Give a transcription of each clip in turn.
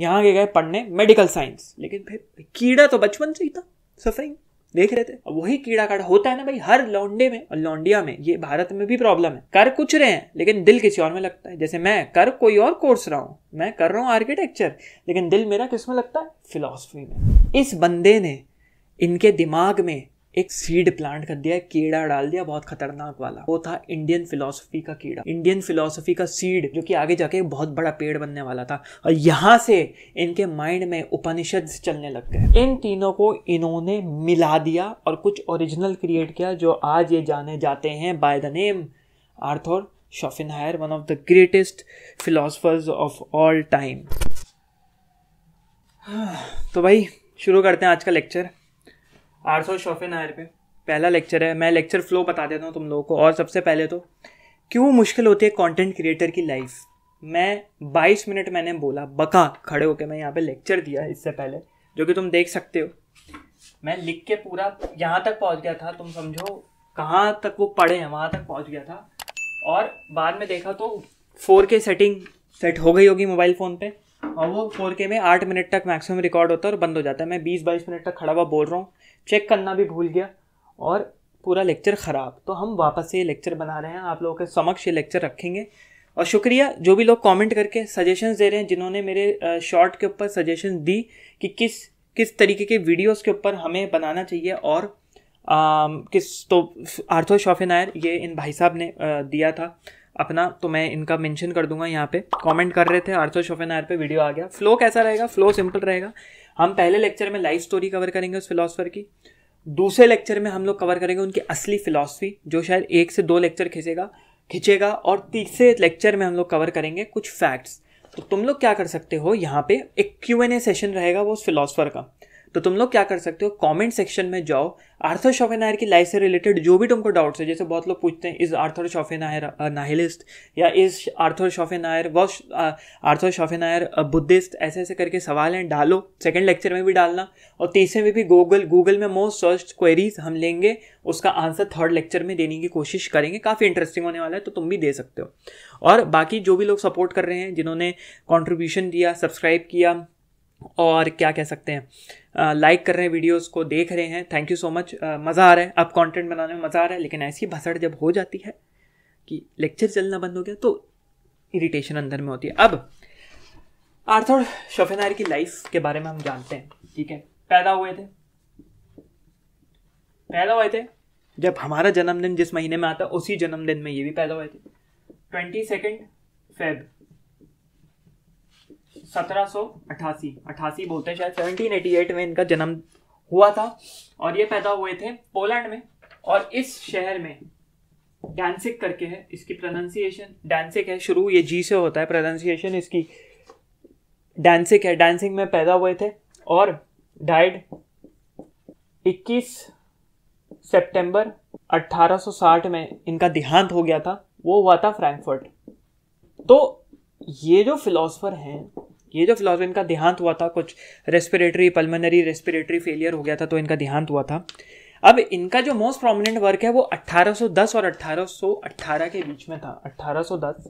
यहाँ के गए पढ़ने मेडिकल साइंस लेकिन भाई कीड़ा तो बचपन से ही था सफरिंग देख रहे थे अब वही कीड़ा काड़ा होता है ना भाई हर लौंडे में और लौंडिया में ये भारत में भी प्रॉब्लम है कर कुछ रहे हैं लेकिन दिल किसी और में लगता है जैसे मैं कर कोई और कोर्स रहा हूँ मैं कर रहा हूँ आर्किटेक्चर लेकिन दिल मेरा किस में लगता है फिलोसफी में इस बंदे ने इनके दिमाग में एक सीड प्लांट कर दिया कीड़ा डाल दिया बहुत खतरनाक वाला वो था इंडियन फिलोसफी का कीड़ा इंडियन फिलोसफी का सीड जो कि आगे जाके बहुत बड़ा पेड़ बनने वाला था और यहाँ से इनके माइंड में उपनिषद चलने लग गए इन तीनों को इन्होंने मिला दिया और कुछ ओरिजिनल क्रिएट किया जो आज ये जाने जाते हैं by the name Arthur Schopenhauer one of the greatest philosophers of all time तो भाई शुरू करते हैं आज का लेक्चर सौ शोफिन आयर पे पहला लेक्चर है मैं लेक्चर फ्लो बता देता हूँ तुम लोगों को और सबसे पहले तो क्यों मुश्किल होती है कंटेंट क्रिएटर की लाइफ मैं 22 मिनट मैंने बोला बका खड़े होकर मैं यहाँ पे लेक्चर दिया इससे पहले जो कि तुम देख सकते हो मैं लिख के पूरा यहाँ तक पहुँच गया था तुम समझो कहाँ तक वो पढ़े हैं वहाँ तक पहुँच गया था और बाद में देखा तो फोर के सेटिंग सेट हो गई होगी मोबाइल फ़ोन पे और वो फोर के में आठ मिनट तक मैक्सिमम रिकॉर्ड होता है और बंद हो जाता है मैं बीस बाईस मिनट तक खड़ा हुआ बोल रहा हूँ चेक करना भी भूल गया और पूरा लेक्चर ख़राब तो हम वापस से ये लेक्चर बना रहे हैं आप लोगों के समक्ष ये लेक्चर रखेंगे और शुक्रिया जो भी लोग कमेंट करके सजेशंस दे रहे हैं जिन्होंने मेरे शॉर्ट के ऊपर सजेशन दी कि किस किस तरीके के वीडियोस के ऊपर हमें बनाना चाहिए और आ, किस तो आर्थो नायर ये इन भाई साहब ने आ, दिया था अपना तो मैं इनका मेंशन कर दूंगा यहाँ पे कमेंट कर रहे थे आर्थो नायर पर वीडियो आ गया फ्लो कैसा रहेगा फ्लो सिंपल रहेगा हम पहले लेक्चर में लाइफ स्टोरी कवर करेंगे उस फिलोसफर की दूसरे लेक्चर में हम लोग कवर करेंगे उनकी असली फिलॉसफी जो शायद एक से दो लेक्चर खिंचेगा खिंचेगा और तीसरे लेक्चर में हम लोग कवर करेंगे कुछ फैक्ट्स तो तुम लोग क्या कर सकते हो यहाँ पे एक क्यू एन ए सेशन रहेगा वो उस फिलोसफर का तो तुम लोग क्या कर सकते हो कमेंट सेक्शन में जाओ आर्थर शॉफेनायर की लाइफ से रिलेटेड जो भी तुमको डाउट्स है जैसे बहुत लोग पूछते हैं इज आर्थर शॉफेनायर नाहिलिस्ट या is Arthur Schopenhauer was Arthur Schopenhauer Buddhist ऐसे ऐसे करके सवाल हैं डालो सेकेंड लेक्चर में भी डालना और तीसरे में भी गूगल गूगल में मोस्ट सर्च क्वेरीज हम लेंगे उसका आंसर थर्ड लेक्चर में देने की कोशिश करेंगे काफ़ी इंटरेस्टिंग होने वाला है तो तुम भी दे सकते हो और बाकी जो भी लोग सपोर्ट कर रहे हैं जिन्होंने कॉन्ट्रीब्यूशन दिया सब्सक्राइब किया और क्या कह सकते हैं लाइक कर रहे हैं वीडियोस को देख रहे हैं थैंक यू सो मच मज़ा आ रहा है अब कंटेंट बनाने में मज़ा आ रहा है लेकिन ऐसी भसड़ जब हो जाती है कि लेक्चर चलना बंद हो गया तो इरिटेशन अंदर में होती है अब आर्थर शोफेनायर की लाइफ के बारे में हम जानते हैं ठीक है पैदा हुए थे पैदा हुए थे जब हमारा जन्मदिन जिस महीने में आता उसी जन्मदिन में ये भी पैदा हुए थे ट्वेंटी सेकेंड फेब सत्रह सौ बोलते हैं शायद सेवनटीन एटी एट में इनका जन्म हुआ था और ये पैदा हुए थे पोलैंड में और इस शहर में डैंसिक करके है इसकी प्रोनाउंसिएशन डैंसिक है शुरू ये जी से होता है प्रोनाउंसिएशन इसकी डैंसिक है डांसिंग में पैदा हुए थे और डाइड 21 सितंबर 1860 में इनका देहांत हो गया था वो हुआ था फ्रैंकफर्ट तो ये जो फिलोसफर हैं ये जो फिलोसफर इनका देहांत हुआ था कुछ रेस्पिरेटरी पल्मनरी रेस्पिरेटरी फेलियर हो गया था तो इनका देहांत हुआ था अब इनका जो मोस्ट प्रोमिनेंट वर्क है वो 1810 और 1818 के बीच में था 1810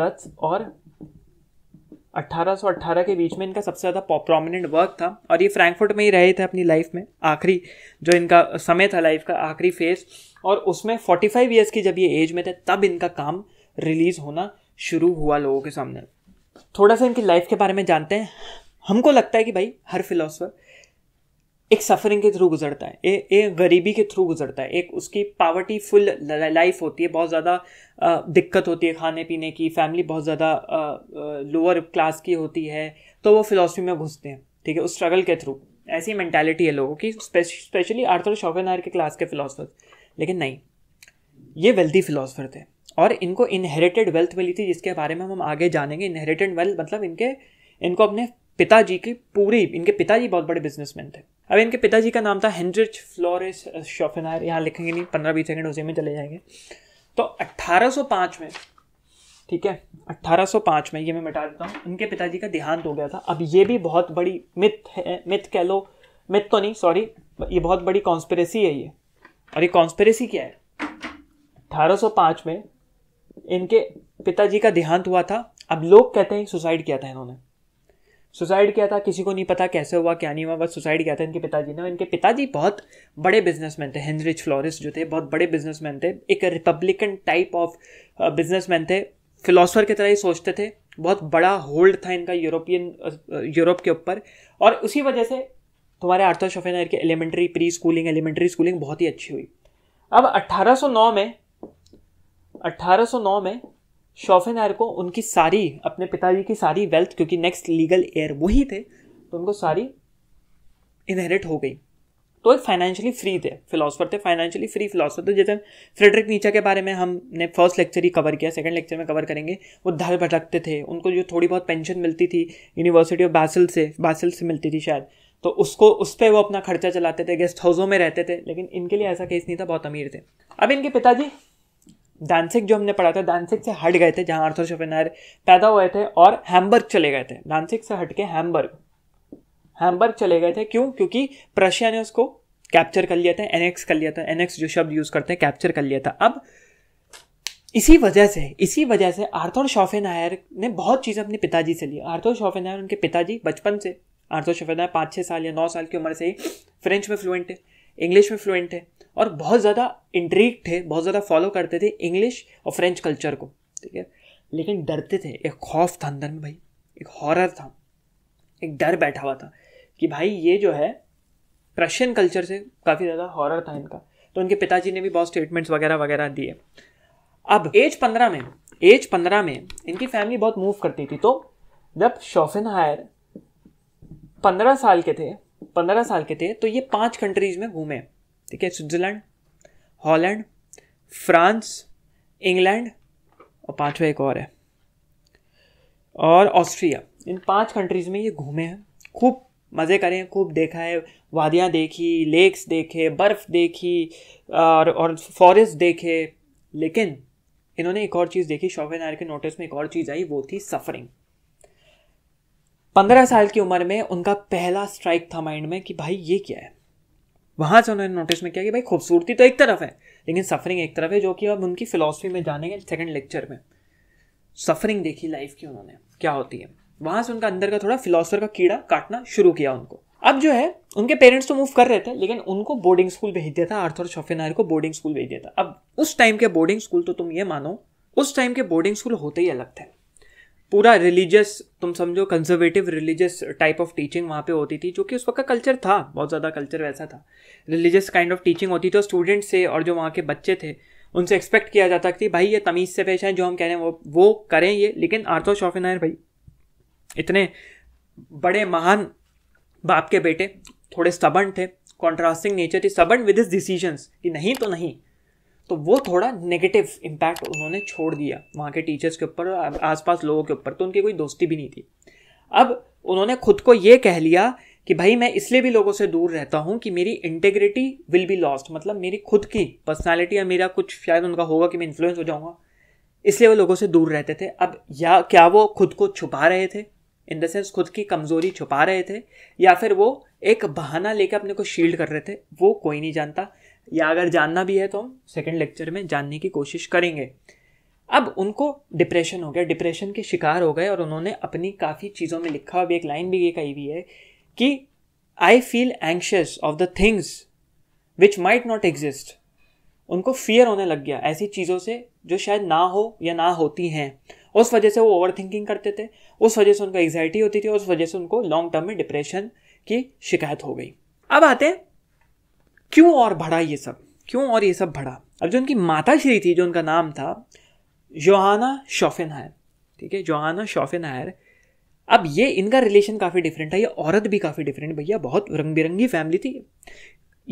10 और 1818 के बीच में इनका सबसे ज़्यादा प्रोमिनेंट वर्क था और ये फ्रैंकफर्ट में ही रहे थे अपनी लाइफ में आखिरी जो इनका समय था लाइफ का आखिरी फेज और उसमें 45 इयर्स की जब ये एज में थे तब इनका काम रिलीज़ होना शुरू हुआ लोगों के सामने थोड़ा सा इनकी लाइफ के बारे में जानते हैं हमको लगता है कि भाई हर फिलोसफर एक सफरिंग के थ्रू गुजरता है ए, ए गरीबी के थ्रू गुजरता है एक उसकी पावर्टी फुल लाइफ होती है बहुत ज़्यादा दिक्कत होती है खाने पीने की फैमिली बहुत ज़्यादा लोअर क्लास की होती है तो वो फिलोसफी में घुसते हैं ठीक है उस स्ट्रगल के थ्रू ऐसी मैंटेलिटी है लोगों की स्पेशली आर्थर शॉगन के क्लास के फिलोसफर लेकिन नहीं ये वेल्दी फिलोसफर थे और इनको इनहेरिटेड वेल्थ मिली थी जिसके बारे में हम आगे जानेंगे इनहेरिटेड वेल्थ मतलब इनके इनको अपने पिताजी की पूरी इनके पिताजी बहुत बड़े बिजनेसमैन थे अब इनके पिताजी का नाम था हेनरिच फ्लोरिस शोफेनायर यहाँ लिखेंगे नहीं पंद्रह बीस सेकेंड उसी में चले जाएंगे तो 1805 में ठीक है 1805 में ये मैं मिटा देता हूँ इनके पिताजी का देहांत हो गया था अब ये भी बहुत बड़ी मिथ है मिथ कह लो मिथ तो नहीं सॉरी ये बहुत बड़ी कॉन्स्पेरेसी है ये और ये कॉन्स्पेरेसी क्या है 1805 में इनके पिताजी का देहांत हुआ था अब लोग कहते हैं सुसाइड किया था इन्होंने सुसाइड किया था किसी को नहीं पता कैसे हुआ क्या नहीं हुआ बस सुसाइड किया था इनके पिताजी ने इनके पिताजी बहुत बड़े बिजनेसमैन थे हेनरिच फ्लोरिस जो थे बहुत बड़े बिजनेसमैन थे एक रिपब्लिकन टाइप ऑफ बिजनेसमैन थे फिलोसफर की तरह ही सोचते थे बहुत बड़ा होल्ड था इनका यूरोपियन यूरोप के ऊपर और उसी वजह से तुम्हारे आर्थर शोफेनर की elementary pre schooling elementary schooling बहुत ही अच्छी हुई अब 1809 में 1809 में शॉफेनहर को उनकी सारी अपने पिताजी की सारी वेल्थ क्योंकि नेक्स्ट लीगल एयर वही थे तो उनको सारी इनहेरिट हो गई तो एक फाइनेंशियली फ्री थे फिलोसफर थे फाइनेंशियली फ्री फिलोसफर थे जैसे फ्रेडरिक नीचा के बारे में हमने फर्स्ट लेक्चर ही कवर किया सेकंड लेक्चर में कवर करेंगे वो धर भटकते थे उनको जो थोड़ी बहुत पेंशन मिलती थी यूनिवर्सिटी ऑफ बासिल से बासिल से मिलती थी शायद तो उसको उस पर वो अपना खर्चा चलाते थे गेस्ट हाउसों में रहते थे लेकिन इनके लिए ऐसा केस नहीं था बहुत अमीर थे अब इनके पिताजी डांसिक जो हमने पढ़ा था डांसिक से हट गए थे जहाँ आर्थर शोपेनहायर पैदा हुए थे और हैम्बर्ग चले गए थे डांसिक से हट के हैम्बर्ग हैम्बर्ग चले गए थे क्यों क्योंकि प्रशिया ने उसको कैप्चर कर लिया था एनेक्स कर लिया था एनेक्स जो शब्द यूज़ करते हैं कैप्चर कर लिया था अब इसी वजह से इसी वजह से आर्थर शॉफेनहायर ने बहुत चीज़ें अपने पिताजी से ली आर्थर शोफेनायर उनके पिताजी बचपन से आर्थर शॉफेनहायर पाँच छः साल या नौ साल की उम्र से ही फ्रेंच में फ्लुएंट है इंग्लिश में फ्लुएंट थे और बहुत ज़्यादा इंट्रीक थे बहुत ज़्यादा फॉलो करते थे इंग्लिश और फ्रेंच कल्चर को ठीक है लेकिन डरते थे एक खौफ था अंदर में भाई एक हॉरर था एक डर बैठा हुआ था कि भाई ये जो है प्रशियन कल्चर से काफ़ी ज़्यादा हॉरर था इनका तो उनके पिताजी ने भी बहुत स्टेटमेंट्स वगैरह वगैरह दिए अब एज पंद्रह में एज पंद्रह में इनकी फैमिली बहुत मूव करती थी तो जब शोफिन हायर पंद्रह साल के थे पंद्रह साल के थे तो ये पांच कंट्रीज में घूमे ठीक है स्विट्जरलैंड हॉलैंड फ्रांस इंग्लैंड और पांचवा एक और है और ऑस्ट्रिया इन पांच कंट्रीज़ में ये घूमे हैं खूब मज़े करे हैं खूब देखा है वादियाँ देखी लेक्स देखे बर्फ़ देखी और और फॉरेस्ट देखे लेकिन इन्होंने एक और चीज़ देखी शॉफे आयर के नोटिस में एक और चीज़ आई वो थी सफरिंग पंद्रह साल की उम्र में उनका पहला स्ट्राइक था माइंड में कि भाई ये क्या है वहाँ से उन्होंने नोटिस में किया कि भाई खूबसूरती तो एक तरफ है लेकिन सफरिंग एक तरफ है जो कि अब उनकी फिलोसफी में जानेंगे सेकेंड लेक्चर में सफरिंग देखी लाइफ की उन्होंने क्या होती है वहाँ से उनका अंदर का थोड़ा फिलोसफर का कीड़ा काटना शुरू किया उनको अब जो है उनके पेरेंट्स तो मूव कर रहे थे लेकिन उनको बोर्डिंग स्कूल भेज दिया था आर्थर शफेनार को बोर्डिंग स्कूल भेज दिया था अब उस टाइम के बोर्डिंग स्कूल तो तुम ये मानो उस टाइम के बोर्डिंग स्कूल होते ही अलग थे पूरा रिलीजियस तुम समझो conservative religious type of teaching वहाँ पे होती थी जो कि उस वक्त का कल्चर था बहुत ज़्यादा कल्चर वैसा था रिलीजियस काइंड ऑफ टीचिंग होती थी और स्टूडेंट्स से और जो वहाँ के बच्चे थे उनसे एक्सपेक्ट किया जाता कि भाई ये तमीज़ से पेश आए जो हम कह रहे हैं वो वो करें ये लेकिन आर्थो शॉफिनायर भाई इतने बड़े महान बाप के बेटे थोड़े सबन थे कॉन्ट्रास्टिंग नेचर थी सबन विद हिज डिसीजंस कि नहीं तो नहीं तो वो थोड़ा नेगेटिव इम्पैक्ट उन्होंने छोड़ दिया वहाँ के टीचर्स के ऊपर आसपास लोगों के ऊपर तो उनकी कोई दोस्ती भी नहीं थी अब उन्होंने खुद को ये कह लिया कि भाई मैं इसलिए भी लोगों से दूर रहता हूँ कि मेरी इंटेग्रिटी विल बी लॉस्ट मतलब मेरी खुद की पर्सनैलिटी या मेरा कुछ शायद उनका होगा कि मैं इन्फ्लुएंस हो जाऊँगा इसलिए वो लोगों से दूर रहते थे अब या क्या वो खुद को छुपा रहे थे इन द सेंस खुद की कमज़ोरी छुपा रहे थे या फिर वो एक बहाना लेकर अपने को शील्ड कर रहे थे वो कोई नहीं जानता या अगर जानना भी है तो हम सेकेंड लेक्चर में जानने की कोशिश करेंगे अब उनको डिप्रेशन हो गया डिप्रेशन के शिकार हो गए और उन्होंने अपनी काफ़ी चीज़ों में लिखा अभी एक लाइन भी ये कही हुई है कि I feel anxious of the things which might not exist उनको फियर होने लग गया ऐसी चीज़ों से जो शायद ना हो या ना होती हैं उस वजह से वो ओवर थिंकिंग करते थे उस वजह से उनको एग्जाइटी होती थी उस वजह से उनको लॉन्ग टर्म में डिप्रेशन की शिकायत हो गई अब आते हैं क्यों और बढ़ा ये सब क्यों और ये सब बढ़ा अब जो उनकी माता श्री थी जो उनका नाम था जोहाना शौफिन हायर ठीक है जोहाना शौफिन हायर अब ये इनका रिलेशन काफ़ी डिफरेंट है ये औरत भी काफ़ी डिफरेंट भैया बहुत रंग बिरंगी फैमिली थी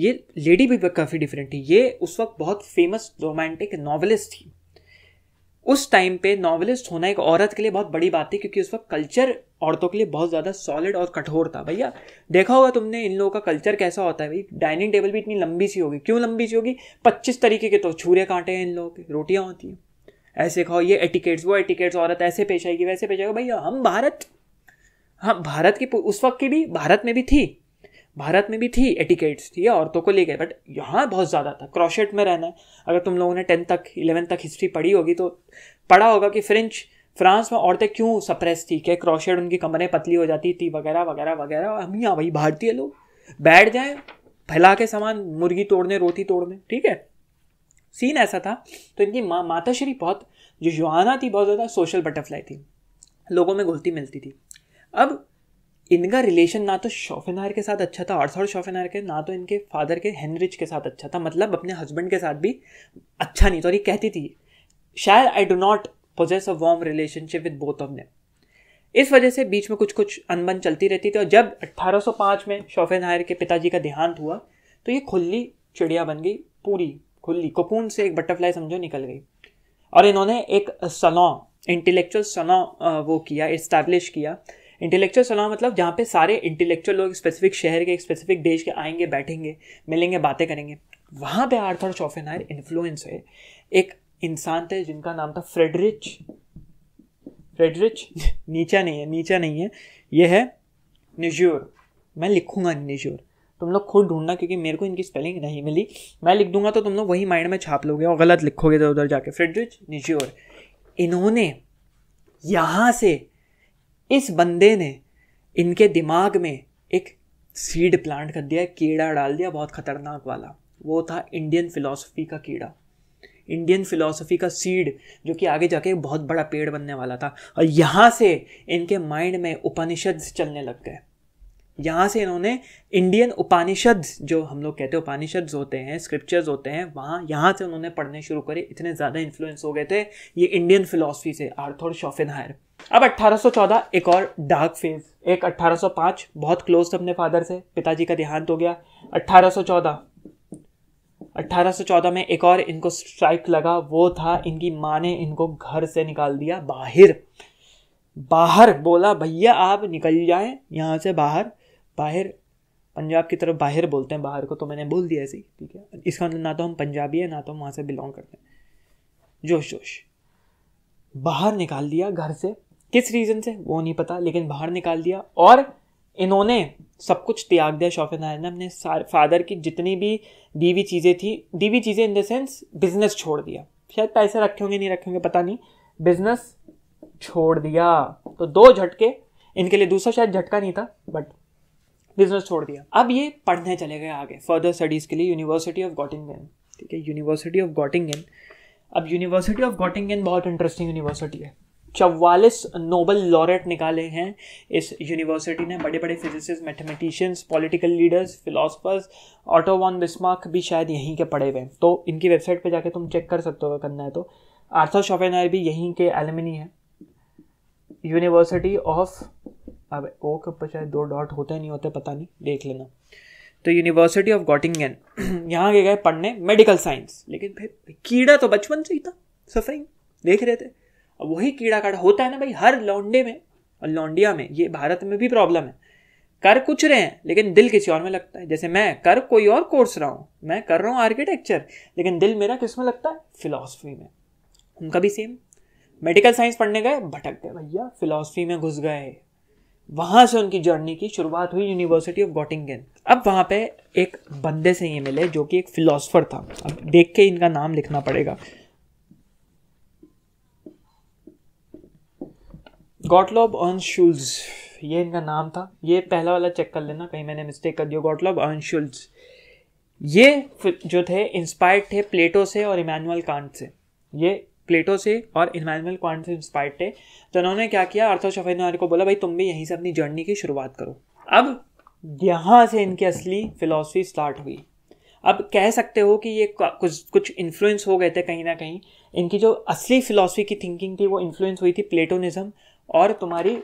ये लेडी भी काफ़ी डिफरेंट थी ये उस वक्त बहुत फेमस रोमांटिक नॉवलिस्ट थी उस टाइम पे नॉवलिस्ट होना एक औरत के लिए बहुत बड़ी बात थी क्योंकि उस वक्त कल्चर औरतों के लिए बहुत ज़्यादा सॉलिड और कठोर था भैया देखा होगा तुमने इन लोगों का कल्चर कैसा होता है भाई डाइनिंग टेबल भी इतनी लंबी सी होगी क्यों लंबी सी होगी पच्चीस तरीके के तो छूरे कांटे हैं इन लोगों के रोटियाँ होती हैं ऐसे खाओ ये एटिकेट्स वो एटिकेट्स औरत ऐसे पेश आएगी वैसे पेश आएगी भैया हम भारत हम भारत की उस वक्त की भी भारत में भी थी भारत में भी थी एटिकेट्स थी औरतों को गए बट यहाँ बहुत ज़्यादा था क्रॉशेट में रहना है अगर तुम लोगों ने टेंथ तक इलेवेंथ तक हिस्ट्री पढ़ी होगी तो पढ़ा होगा कि फ्रेंच फ्रांस में औरतें क्यों सप्रेस थी क्या क्रॉशेट उनकी कमरें पतली हो जाती थी वगैरह वगैरह वगैरह और हम यहाँ भाई भारतीय लोग बैठ जाएँ फैला के सामान मुर्गी तोड़ने रोटी तोड़ने ठीक है सीन ऐसा था तो इनकी माँ माताश्री बहुत जो जुआना थी बहुत ज़्यादा सोशल बटरफ्लाई थी लोगों में घुलती मिलती थी अब इनका रिलेशन ना तो शोफेनहार के साथ अच्छा था और शोफेनहार के ना तो इनके फादर के हेनरिच के साथ अच्छा था मतलब अपने हस्बैंड के साथ भी अच्छा नहीं था और ये कहती थी शायद I do not possess a warm relationship with both of them इस वजह से बीच में कुछ कुछ अनबन चलती रहती थी और जब 1805 में शोफेन हायर के पिताजी का देहांत हुआ तो ये खुली चिड़िया बन गई पूरी खुली कोकून से एक बटरफ्लाई समझो निकल गई और इन्होंने एक सलॉ इंटेलेक्चुअल सलॉ वो किया इस्टेब्लिश किया इंटेलेक्चुअल सलाह मतलब जहाँ पे सारे इंटेलेक्चुअल लोग स्पेसिफिक शहर के स्पेसिफिक देश के आएंगे बैठेंगे मिलेंगे बातें करेंगे वहाँ पे आर्थर आयर इन्फ्लुएंस है एक इंसान थे जिनका नाम था फ्रेडरिच फ्रेडरिच नीचा नहीं है नीचा नहीं है ये है निजूर मैं लिखूंगा निजूर तुम लोग खुद ढूंढना क्योंकि मेरे को इनकी स्पेलिंग नहीं मिली मैं लिख दूंगा तो तुम लोग वही माइंड में छाप लोगे और गलत लिखोगे तो उधर जाके फ्रेडरिच निज्योर इन्होंने यहाँ से इस बंदे ने इनके दिमाग में एक सीड प्लांट कर दिया कीड़ा डाल दिया बहुत खतरनाक वाला वो था इंडियन फिलॉसफी का कीड़ा इंडियन फिलॉसफी का सीड जो कि आगे जाके बहुत बड़ा पेड़ बनने वाला था और यहाँ से इनके माइंड में उपनिषद चलने लग गए यहाँ से इन्होंने इंडियन उपानिषद जो हम लोग कहते हैं उपानिषद होते हैं स्क्रिप्चर्स होते हैं वहाँ यहाँ से उन्होंने पढ़ने शुरू करे इतने ज़्यादा इन्फ्लुएंस हो गए थे ये इंडियन फिलोसफी से आर्थोर हायर अब 1814 एक और डार्क फेज एक 1805 बहुत क्लोज अपने फादर से पिताजी का देहांत हो गया 1814 1814 में एक और इनको स्ट्राइक लगा वो था इनकी माँ ने इनको घर से निकाल दिया बाहर बाहर बोला भैया आप निकल जाएं यहाँ से बाहर बाहर पंजाब की तरफ बाहर बोलते हैं बाहर को तो मैंने बोल दिया ऐसे ही ठीक है इसका ना तो हम पंजाबी है ना तो हम वहाँ से बिलोंग करते हैं जोश जोश बाहर निकाल दिया घर से किस रीज़न से वो नहीं पता लेकिन बाहर निकाल दिया और इन्होंने सब कुछ त्याग दिया शौफे नारायण ने अपने फादर की जितनी भी दी चीज़ें थी दी चीज़ें इन द सेंस बिजनेस छोड़ दिया शायद पैसे रखे होंगे नहीं रखे होंगे पता नहीं बिजनेस छोड़ दिया तो दो झटके इनके लिए दूसरा शायद झटका नहीं था बट बिजनेस छोड़ दिया अब ये पढ़ने चले गए आगे फर्दर स्टडीज़ के लिए यूनिवर्सिटी ऑफ गॉटिंगन ठीक है यूनिवर्सिटी ऑफ गॉटिंगन अब यूनिवर्सिटी ऑफ गॉटिंगन बहुत इंटरेस्टिंग यूनिवर्सिटी है चवालीस नोबल लॉरेट निकाले हैं इस यूनिवर्सिटी ने बड़े बड़े physicists mathematicians political leaders philosophers Otto von Bismarck भी शायद यहीं के पढ़े हुए हैं तो इनकी वेबसाइट पे जाके तुम चेक कर सकते हो करना है तो आर्थर शोफेनायर भी यहीं के एलमिनी है यूनिवर्सिटी ऑफ अब ओ के ऊपर शायद दो डॉट होते नहीं होते पता नहीं देख लेना तो यूनिवर्सिटी ऑफ गॉटिंगन यहाँ गए गए पढ़ने मेडिकल साइंस लेकिन भाई कीड़ा तो बचपन से ही था सफरिंग देख रहे थे अब वही कीड़ा काटा होता है ना भाई हर लौंडे में और लौंडिया में ये भारत में भी प्रॉब्लम है कर कुछ रहे हैं लेकिन दिल किसी और में लगता है जैसे मैं कर कोई और कोर्स रहा हूँ मैं कर रहा हूँ आर्किटेक्चर लेकिन दिल मेरा किस में लगता है फिलासफी में उनका भी सेम मेडिकल साइंस पढ़ने गए भटक गए भैया फिलासफी में घुस गए वहाँ से उनकी जर्नी की शुरुआत हुई यूनिवर्सिटी ऑफ गोटिंगन अब वहाँ पे एक बंदे से ये मिले जो कि एक फिलोसफर था अब देख के इनका नाम लिखना पड़ेगा गॉटलॉब ऑन शूल्स ये इनका नाम था ये पहला वाला चेक कर लेना कहीं मैंने मिस्टेक कर दिया गॉटलॉब ऑन शूल्स ये जो थे इंस्पायर्ड थे प्लेटो से और इमानुअल कांट से ये प्लेटो से और इन्वायरमेंल क्वान से इंस्पायर्ड थे तो उन्होंने क्या किया अर्थो शफेनवार को बोला भाई तुम भी यहीं से अपनी जर्नी की शुरुआत करो अब यहाँ से इनकी असली फिलासफ़ी स्टार्ट हुई अब कह सकते हो कि ये कुछ कुछ इन्फ्लुएंस हो गए थे कहीं ना कहीं इनकी जो असली फिलासफ़ी की थिंकिंग थी वो इन्फ्लुएंस हुई थी प्लेटोनिज्म और तुम्हारी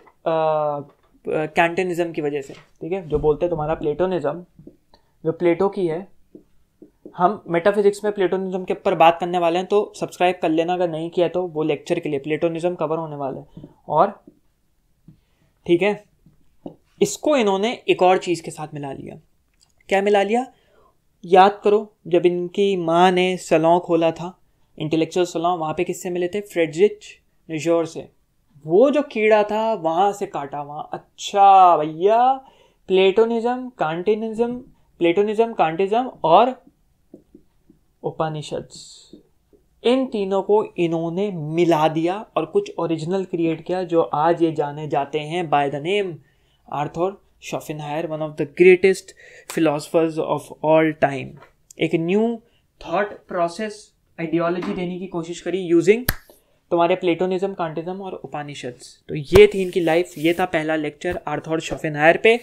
कैंटनिज़म की वजह से ठीक है जो बोलते हैं तुम्हारा प्लेटोनिज़म जो प्लेटो की है हम मेटाफिजिक्स में प्लेटोनिज्म के ऊपर बात करने वाले हैं तो सब्सक्राइब कर लेना अगर नहीं किया तो वो लेक्चर के लिए प्लेटोनिज्म कवर होने वाला है और ठीक है इसको इन्होंने एक और चीज़ के साथ मिला लिया क्या मिला लिया याद करो जब इनकी माँ ने सलॉ खोला था इंटेलेक्चुअल सलॉ वहाँ पे किससे मिले थे फ्रेडरिच निजोर से वो जो कीड़ा था वहाँ से काटा वहाँ अच्छा भैया प्लेटोनिज्म कांटेनिज्म प्लेटोनिज्म कांटिज्म और उपनिषद इन तीनों को इन्होंने मिला दिया और कुछ ओरिजिनल क्रिएट किया जो आज ये जाने जाते हैं बाय द नेम आर्थोर हायर one of the greatest philosophers of all time एक न्यू थॉट प्रोसेस आइडियोलॉजी देने की कोशिश करी यूजिंग तुम्हारे प्लेटोनिज्म कांटिज्म और उपानिषद तो ये थी इनकी लाइफ ये था पहला लेक्चर आर्थोर हायर पे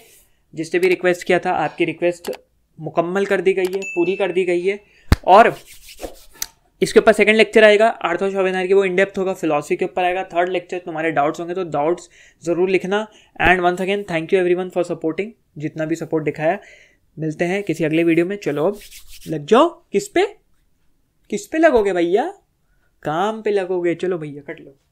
जिसने भी रिक्वेस्ट किया था आपकी रिक्वेस्ट मुकम्मल कर दी गई है पूरी कर दी गई है और इसके ऊपर सेकंड लेक्चर आएगा आर्थो शोबेनार की वो इनडेप्थ होगा फिलोसफी के ऊपर आएगा थर्ड लेक्चर तुम्हारे डाउट्स होंगे तो डाउट्स ज़रूर लिखना and once again thank you everyone for supporting जितना भी सपोर्ट दिखाया मिलते हैं किसी अगले वीडियो में चलो अब लग जाओ किस पे किस पे लगोगे भैया काम पे लगोगे चलो भैया कट लो